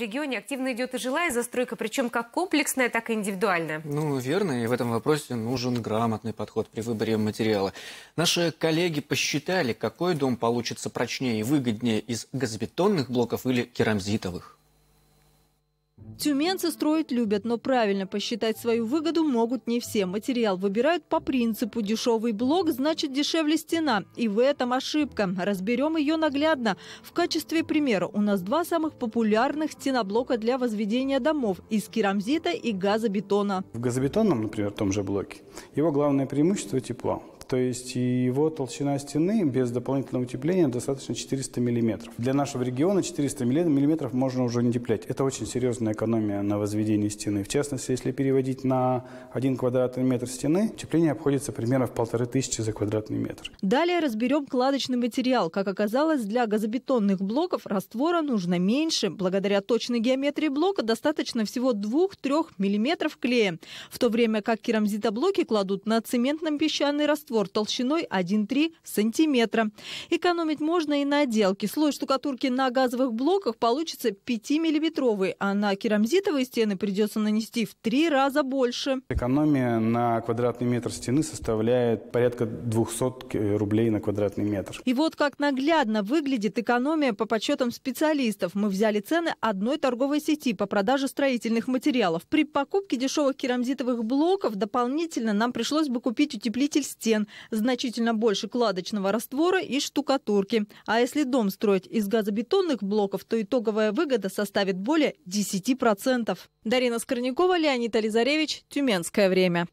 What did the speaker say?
регионе активно идет и жилая застройка, причем как комплексная, так и индивидуальная. Ну, верно, и в этом вопросе нужен грамотный подход при выборе материала. Наши коллеги посчитали, какой дом получится прочнее и выгоднее из газобетонных блоков или керамзитовых. Тюменцы строить любят, но правильно посчитать свою выгоду могут не все. Материал выбирают по принципу «дешевый блок, значит дешевле стена». И в этом ошибка. Разберем ее наглядно. В качестве примера у нас два самых популярных стеноблока для возведения домов – из керамзита и газобетона. В газобетонном, например, том же блоке, его главное преимущество – тепло. То есть его толщина стены без дополнительного утепления достаточно 400 мм. Для нашего региона 400 мм можно уже не теплять. Это очень серьезная экономия на возведении стены. В частности, если переводить на 1 квадратный метр стены, утепление обходится примерно в полторы тысячи за квадратный метр. Далее разберем кладочный материал. Как оказалось, для газобетонных блоков раствора нужно меньше. Благодаря точной геометрии блока достаточно всего 2-3 мм клея. В то время как керамзитоблоки кладут на цементно-песчаный раствор раствор толщиной 1,3 сантиметра. Экономить можно и на отделке. Слой штукатурки на газовых блоках получится 5-миллиметровый, а на керамзитовые стены придется нанести в три раза больше. Экономия на квадратный метр стены составляет порядка 200 рублей на квадратный метр. И вот как наглядно выглядит экономия по подсчетам специалистов. Мы взяли цены одной торговой сети по продаже строительных материалов. При покупке дешевых керамзитовых блоков дополнительно нам пришлось бы купить утеплитель стен, значительно больше кладочного раствора и штукатурки. А если дом строить из газобетонных блоков, то итоговая выгода составит более 10%. Дарина Скорнякова, Леонид Ализаревич, Тюменское время.